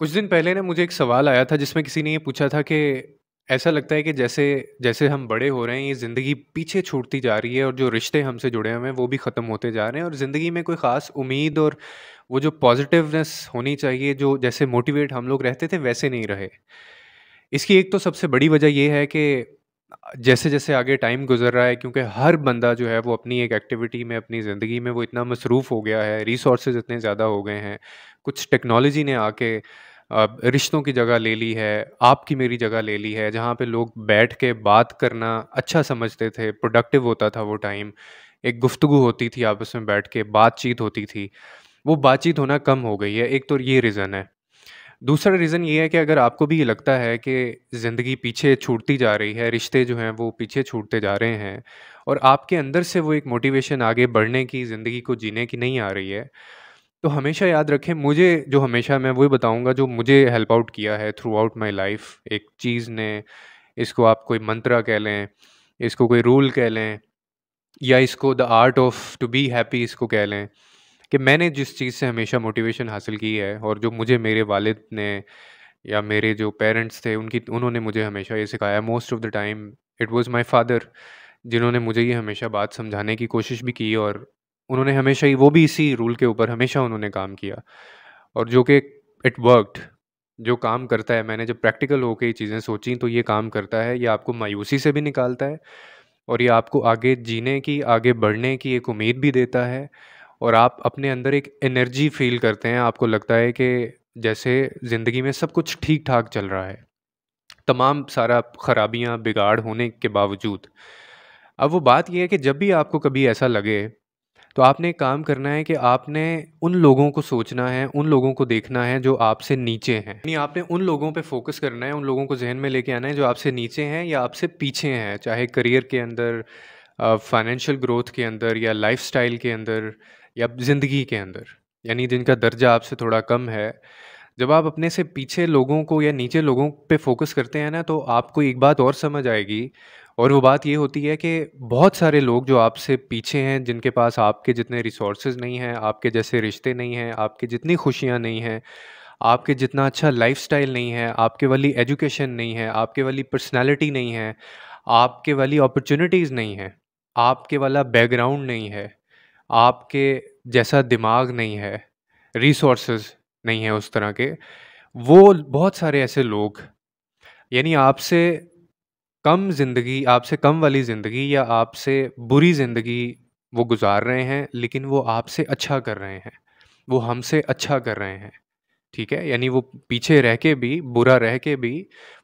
कुछ दिन पहले ना मुझे एक सवाल आया था जिसमें किसी ने ये पूछा था कि ऐसा लगता है कि जैसे जैसे हम बड़े हो रहे हैं ये ज़िंदगी पीछे छूटती जा रही है और जो रिश्ते हमसे जुड़े हुए हैं वो भी ख़त्म होते जा रहे हैं और ज़िंदगी में कोई ख़ास उम्मीद और वो जो पॉजिटिवनेस होनी चाहिए जो जैसे मोटिवेट हम लोग रहते थे वैसे नहीं रहे इसकी एक तो सबसे बड़ी वजह यह है कि जैसे जैसे आगे टाइम गुजर रहा है क्योंकि हर बंदा जो है वो अपनी एक एक्टिविटी में अपनी ज़िंदगी में वो इतना मसरूफ़ हो गया है रिसोर्स इतने ज़्यादा हो गए हैं कुछ टेक्नोलॉजी ने आके रिश्तों की जगह ले ली है आपकी मेरी जगह ले ली है जहाँ पे लोग बैठ के बात करना अच्छा समझते थे प्रोडक्टिव होता था वो टाइम एक गुफ्तगु होती थी आपस में बैठ के बातचीत होती थी वो बातचीत होना कम हो गई है एक तो ये रीज़न है दूसरा रीज़न ये है कि अगर आपको भी ये लगता है कि ज़िंदगी पीछे छूटती जा रही है रिश्ते जो हैं वो पीछे छूटते जा रहे हैं और आपके अंदर से वो एक मोटिवेशन आगे बढ़ने की ज़िंदगी को जीने की नहीं आ रही है तो हमेशा याद रखें मुझे जो हमेशा मैं वही बताऊंगा जो मुझे हेल्प आउट किया है थ्रू आउट माई लाइफ एक चीज़ ने इसको आप कोई मंत्रा कह लें इसको कोई रूल कह लें या इसको the art of to be happy इसको कह लें कि मैंने जिस चीज़ से हमेशा मोटिवेशन हासिल की है और जो मुझे मेरे वालिद ने या मेरे जो पेरेंट्स थे उनकी उन्होंने मुझे हमेशा ये सिखाया most of the time it was my father जिन्होंने मुझे ये हमेशा बात समझाने की कोशिश भी की और उन्होंने हमेशा ही वो भी इसी रूल के ऊपर हमेशा उन्होंने काम किया और जो कि इट वर्कड जो काम करता है मैंने जब प्रैक्टिकल होकर ये चीज़ें सोची तो ये काम करता है ये आपको मायूसी से भी निकालता है और ये आपको आगे जीने की आगे बढ़ने की एक उम्मीद भी देता है और आप अपने अंदर एक एनर्जी फील करते हैं आपको लगता है कि जैसे ज़िंदगी में सब कुछ ठीक ठाक चल रहा है तमाम सारा ख़राबियाँ बिगाड़ होने के बावजूद अब वो बात यह है कि जब भी आपको कभी ऐसा लगे तो आपने काम करना है कि आपने उन लोगों को सोचना है उन लोगों को देखना है जो आपसे नीचे हैं यानी आपने उन लोगों पे फोकस करना है उन लोगों को जहन में लेके आना है जो आपसे नीचे हैं या आपसे पीछे हैं चाहे करियर के अंदर फाइनेंशियल ग्रोथ के अंदर या लाइफ के अंदर या ज़िंदगी के अंदर यानी जिनका दर्जा आपसे थोड़ा कम है जब आप अपने से पीछे लोगों को या नीचे लोगों पे फोकस करते हैं ना तो आपको एक बात और समझ आएगी और वो बात ये होती है कि बहुत सारे लोग जो आपसे पीछे हैं जिनके पास आपके जितने रिसोर्स नहीं हैं आपके जैसे रिश्ते नहीं हैं आपके जितनी खुशियाँ नहीं हैं आपके जितना अच्छा लाइफ नहीं है आपके वाली एजुकेशन नहीं है आपके वाली पर्सनैलिटी नहीं है आपके वाली अपॉर्चुनिटीज़ नहीं है आपके वाला बैकग्राउंड नहीं है आपके जैसा दिमाग नहीं है रिसोर्स नहीं है उस तरह के वो बहुत सारे ऐसे लोग यानी आपसे कम ज़िंदगी आपसे कम वाली ज़िंदगी या आपसे बुरी ज़िंदगी वो गुजार रहे हैं, लेकिन वो आपसे अच्छा कर रहे हैं। वो हमसे अच्छा कर रहे हैं, ठीक है? यानी वो पीछे रह के भी, बुरा रह के भी,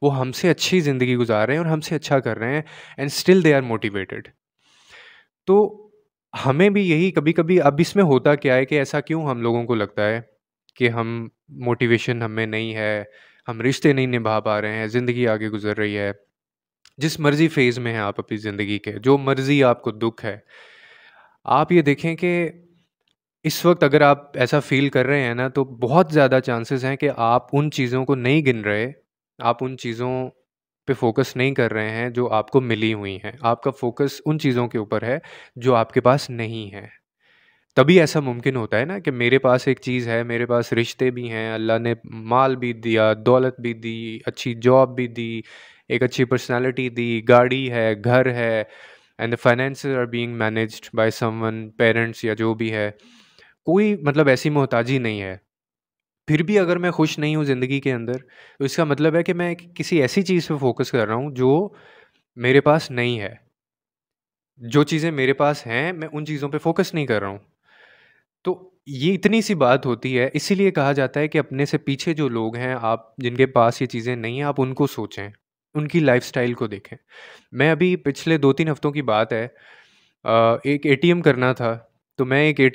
वो हमसे अच्छी ज़िंदगी गुजार रहे हैं और हमसे अच्छा कर रहे हैं and still they are motivated. तो हमें भी यही कभी-कभी अब इसमें होता क्या है कि ऐसा क्यों हम लोगों को लगता है कि हम मोटिवेशन हमें नहीं है, हम रिश्ते नहीं निभा पा रहे हैं, ज़िंदगी आगे गुज़र रही है। जिस मर्जी फेज़ में हैं आप अपनी ज़िंदगी के जो मर्जी आपको दुख है आप ये देखें कि इस वक्त अगर आप ऐसा फील कर रहे हैं ना तो बहुत ज़्यादा चांसेस हैं कि आप उन चीज़ों को नहीं गिन रहे आप उन चीज़ों पे फोकस नहीं कर रहे हैं जो आपको मिली हुई हैं आपका फोकस उन चीज़ों के ऊपर है जो आपके पास नहीं है तभी ऐसा मुमकिन होता है ना कि मेरे पास एक चीज़ है मेरे पास रिश्ते भी हैं अल्लाह ने माल भी दिया दौलत भी दी अच्छी जॉब भी दी एक अच्छी पर्सनैलिटी दी गाड़ी है घर है and the finance are being manage by someone parents या जो भी है कोई मतलब ऐसी मोहताजी नहीं है फिर भी अगर मैं खुश नहीं हूँ ज़िंदगी के अंदर तो इसका मतलब है कि मैं किसी ऐसी चीज़ पे फोकस कर रहा हूँ जो मेरे पास नहीं है जो चीज़ें मेरे पास हैं मैं उन चीज़ों पे फोकस नहीं कर रहा हूँ तो ये इतनी सी बात होती है इसीलिए कहा जाता है कि अपने से पीछे जो लोग हैं आप जिनके पास ये चीज़ें नहीं हैं आप उनको सोचें उनकी लाइफ को देखें मैं अभी पिछले दो तीन हफ्तों की बात है एक ए करना था तो मैं एक ए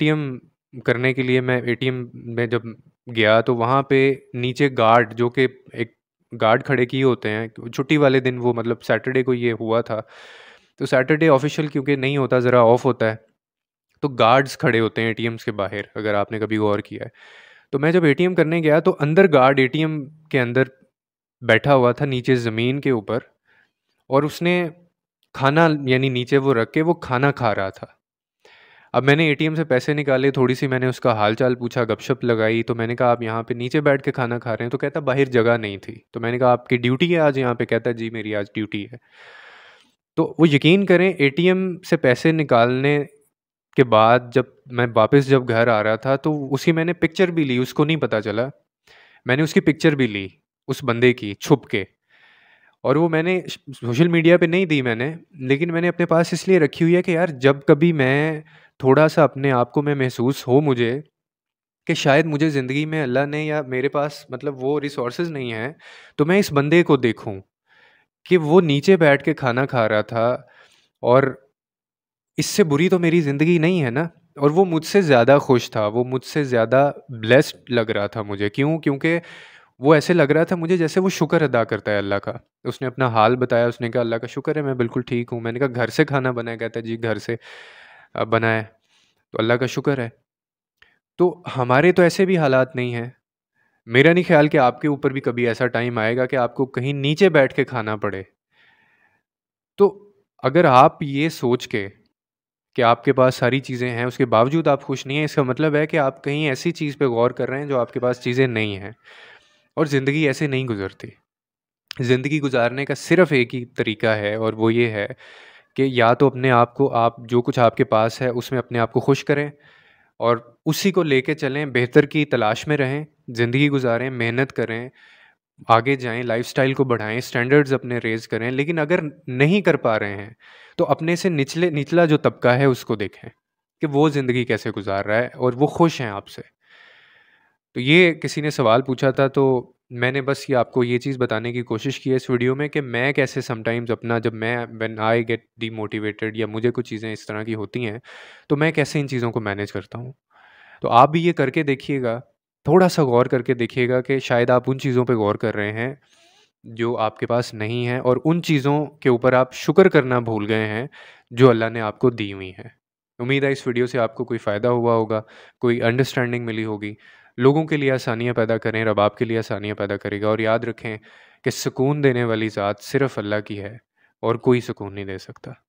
करने के लिए मैं एटीएम में जब गया तो वहाँ पे नीचे गार्ड जो कि एक गार्ड खड़े किए होते हैं तो छुट्टी वाले दिन वो मतलब सैटरडे को ये हुआ था तो सैटरडे ऑफिशियल क्योंकि नहीं होता ज़रा ऑफ होता है तो गार्ड्स खड़े होते हैं ए के बाहर अगर आपने कभी गौर किया है तो मैं जब एटीएम करने गया तो अंदर गार्ड ए के अंदर बैठा हुआ था नीचे ज़मीन के ऊपर और उसने खाना यानी नीचे वो रख के वो खाना खा रहा था अब मैंने एटीएम से पैसे निकाले थोड़ी सी मैंने उसका हाल चाल पूछा गपशप लगाई तो मैंने कहा आप यहाँ पे नीचे बैठ के खाना खा रहे हैं तो कहता बाहर जगह नहीं थी तो मैंने कहा आपकी ड्यूटी है आज यहाँ पे कहता जी मेरी आज ड्यूटी है तो वो यकीन करें ए से पैसे निकालने के बाद जब मैं वापस जब घर आ रहा था तो उसकी मैंने पिक्चर भी ली उसको नहीं पता चला मैंने उसकी पिक्चर भी ली उस बंदे की छुप के और वो मैंने सोशल मीडिया पे नहीं दी मैंने लेकिन मैंने अपने पास इसलिए रखी हुई है कि यार जब कभी मैं थोड़ा सा अपने आप को मैं महसूस हो मुझे कि शायद मुझे ज़िंदगी में अल्लाह ने या मेरे पास मतलब वो रिसोर्सेज नहीं हैं तो मैं इस बंदे को देखूं कि वो नीचे बैठ के खाना खा रहा था और इससे बुरी तो मेरी ज़िंदगी नहीं है ना और वो मुझसे ज़्यादा खुश था वो मुझसे ज़्यादा ब्लेस्ड लग रहा था मुझे क्यों क्योंकि वो ऐसे लग रहा था मुझे जैसे वो शुक्र अदा करता है अल्लाह का उसने अपना हाल बताया उसने कहा अल्लाह का शुक्र है मैं बिल्कुल ठीक हूँ मैंने कहा घर से खाना बनाया कहता है जी घर से बनाया तो अल्लाह का शुक्र है तो हमारे तो ऐसे भी हालात नहीं हैं मेरा नहीं ख्याल कि आपके ऊपर भी कभी ऐसा टाइम आएगा कि आपको कहीं नीचे बैठ के खाना पड़े तो अगर आप ये सोच के कि आपके पास सारी चीज़ें हैं उसके बावजूद आप खुश नहीं हैं इसका मतलब है कि आप कहीं ऐसी चीज़ पे गौर कर रहे हैं जो आपके पास चीज़ें नहीं हैं और ज़िंदगी ऐसे नहीं गुजरती ज़िंदगी गुजारने का सिर्फ एक ही तरीका है और वो ये है कि या तो अपने आप को आप जो कुछ आपके पास है उसमें अपने आप को खुश करें और उसी को लेके चलें बेहतर की तलाश में रहें ज़िंदगी गुजारें मेहनत करें आगे जाएं लाइफस्टाइल को बढ़ाएं स्टैंडर्ड्स अपने रेज़ करें लेकिन अगर नहीं कर पा रहे हैं तो अपने से निचले निचला जो तबका है उसको देखें कि वो ज़िंदगी कैसे गुजार रहा है और वो खुश हैं आपसे तो ये किसी ने सवाल पूछा था तो मैंने बस ये आपको ये चीज़ बताने की कोशिश की है इस वीडियो में कि मैं कैसे समटाइम्स अपना जब मैं व्हेन आई गेट डीमोटिवेटेड या मुझे कुछ चीज़ें इस तरह की होती हैं तो मैं कैसे इन चीज़ों को मैनेज करता हूँ तो आप भी ये करके देखिएगा थोड़ा सा गौर करके देखिएगा कि शायद आप उन चीज़ों पर गौर कर रहे हैं जो आपके पास नहीं है और उन चीज़ों के ऊपर आप शुक्र करना भूल गए हैं जो अल्लाह ने आपको दी हुई हैं उम्मीद है इस वीडियो से आपको कोई फ़ायदा हुआ होगा कोई अंडरस्टैंडिंग मिली होगी लोगों के लिए आसानियाँ पैदा करें रब के लिए आसानियाँ पैदा करेगा और याद रखें कि सुकून देने वाली ज़ात सिर्फ़ अल्लाह की है और कोई सुकून नहीं दे सकता